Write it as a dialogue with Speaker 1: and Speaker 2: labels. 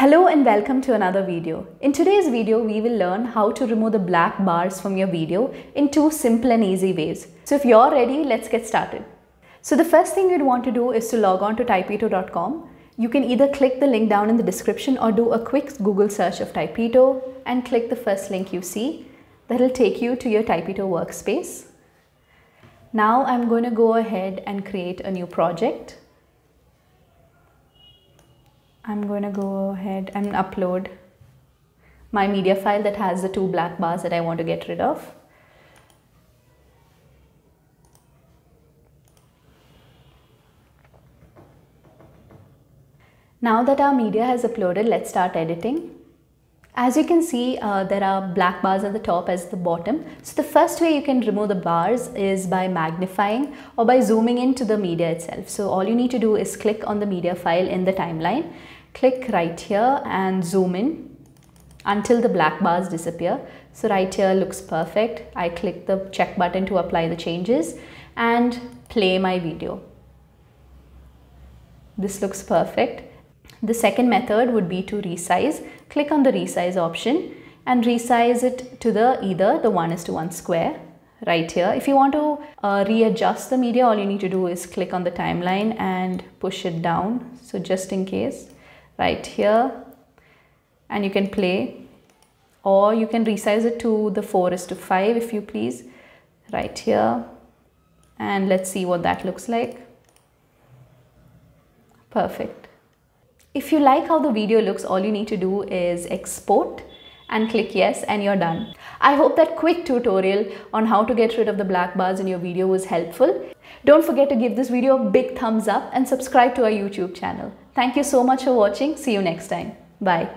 Speaker 1: Hello and welcome to another video. In today's video, we will learn how to remove the black bars from your video in two simple and easy ways. So if you're ready, let's get started. So the first thing you'd want to do is to log on to typeito.com. You can either click the link down in the description or do a quick Google search of Typeito and click the first link you see. That'll take you to your Typeito workspace. Now I'm going to go ahead and create a new project. I'm going to go ahead and upload my media file that has the two black bars that I want to get rid of. Now that our media has uploaded, let's start editing. As you can see, uh, there are black bars at the top as the bottom. So the first way you can remove the bars is by magnifying or by zooming into the media itself. So all you need to do is click on the media file in the timeline click right here and zoom in until the black bars disappear. So right here looks perfect. I click the check button to apply the changes and play my video. This looks perfect. The second method would be to resize. Click on the resize option and resize it to the either the 1 is to 1 square right here. If you want to uh, readjust the media, all you need to do is click on the timeline and push it down. So just in case right here and you can play or you can resize it to the 4 is to 5 if you please right here and let's see what that looks like perfect if you like how the video looks all you need to do is export and click yes and you're done. I hope that quick tutorial on how to get rid of the black bars in your video was helpful. Don't forget to give this video a big thumbs up and subscribe to our YouTube channel. Thank you so much for watching. See you next time. Bye.